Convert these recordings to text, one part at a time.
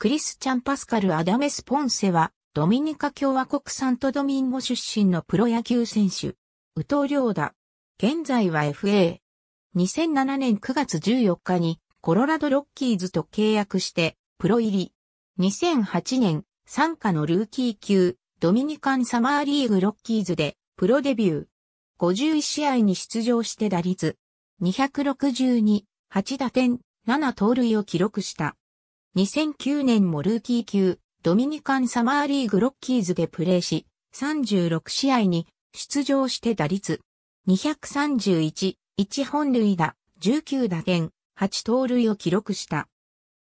クリスチャン・パスカル・アダメス・ポンセは、ドミニカ共和国サントドミンゴ出身のプロ野球選手、宇藤良だ。現在は FA。2007年9月14日に、コロラド・ロッキーズと契約して、プロ入り。2008年、参加のルーキー級、ドミニカンサマーリーグロッキーズで、プロデビュー。51試合に出場して打率、262、8打点、7盗塁を記録した。2009年もルーキー級、ドミニカンサマーリーグロッキーズでプレーし、36試合に出場して打率231、1本塁打、19打点、8盗塁を記録した。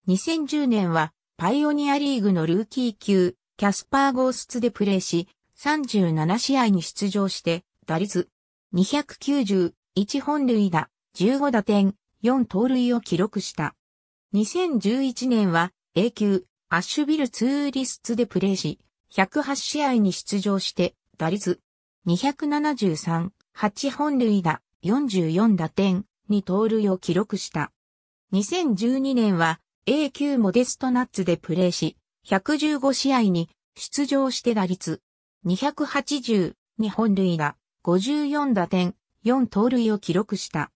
2010年はパイオニアリーグのルーキー級、キャスパー・ゴースツでプレーし、37試合に出場して、打率290、1本塁打、15打点、4盗塁を記録した。2011年は A 級アッシュビルツーリスツでプレーし、108試合に出場して、打率273、8本塁打、44打点、に盗塁を記録した。2012年は A 級モデストナッツでプレーし、115試合に出場して打率280、2本塁打、54打点、4盗塁を記録した。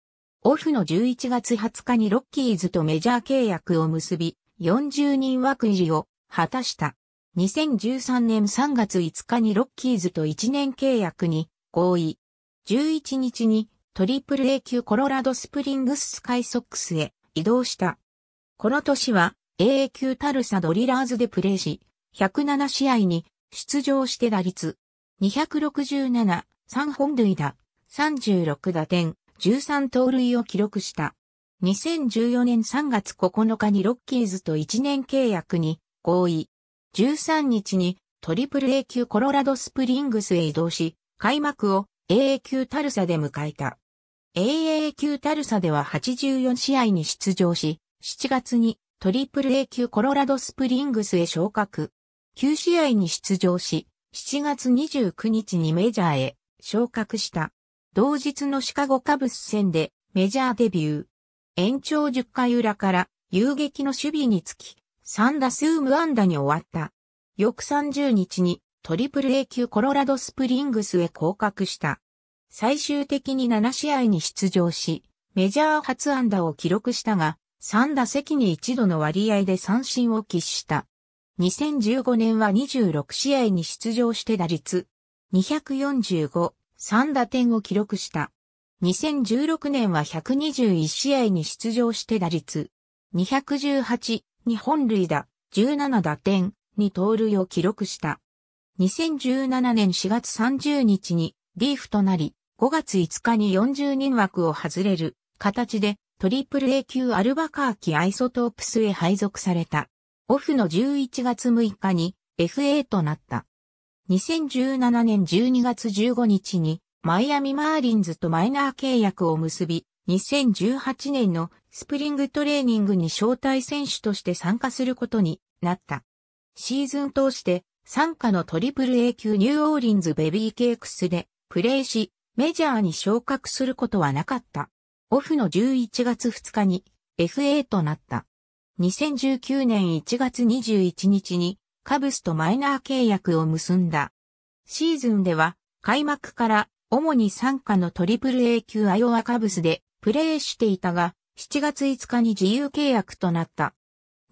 オフの11月20日にロッキーズとメジャー契約を結び、40人枠入りを果たした。2013年3月5日にロッキーズと1年契約に合意。11日にトリプル A 級コロラドスプリングススカイソックスへ移動した。この年は AA 級タルサドリラーズでプレーし、107試合に出場して打率267、3本塁打、36打点、13盗塁を記録した。2014年3月9日にロッキーズと1年契約に合意。13日にトリプル A 級コロラドスプリングスへ移動し、開幕を AA 級タルサで迎えた。AA 級タルサでは84試合に出場し、7月にトリプル A 級コロラドスプリングスへ昇格。9試合に出場し、7月29日にメジャーへ昇格した。同日のシカゴカブス戦でメジャーデビュー。延長10回裏から遊撃の守備につき、3打数無安打に終わった。翌30日にトリプル A 級コロラドスプリングスへ降格した。最終的に7試合に出場し、メジャー初安打を記録したが、3打席に1度の割合で三振を喫した。2015年は26試合に出場して打率245、3打点を記録した。2016年は121試合に出場して打率218に本塁打17打点に盗塁を記録した。2017年4月30日にリーフとなり、5月5日に40人枠を外れる形でトリプル A 級アルバカーキアイソトープスへ配属された。オフの11月6日に FA となった。2017年12月15日にマイアミマーリンズとマイナー契約を結び、2018年のスプリングトレーニングに招待選手として参加することになった。シーズン通して参加のトリプル A 級ニューオーリンズベビーケークスでプレーし、メジャーに昇格することはなかった。オフの11月2日に FA となった。2019年1月21日にカブスとマイナー契約を結んだ。シーズンでは開幕から主に参加の AAA 級アイオワカブスでプレーしていたが、7月5日に自由契約となった。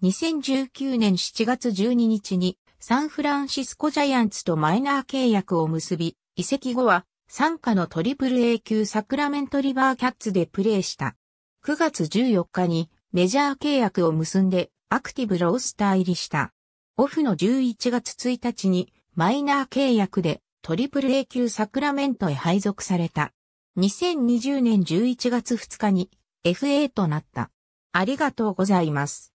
2019年7月12日にサンフランシスコジャイアンツとマイナー契約を結び、移籍後は参加の AAA 級サクラメントリバーキャッツでプレーした。9月14日にメジャー契約を結んでアクティブロースター入りした。オフの11月1日にマイナー契約でトリプル A 級サクラメントへ配属された。2020年11月2日に FA となった。ありがとうございます。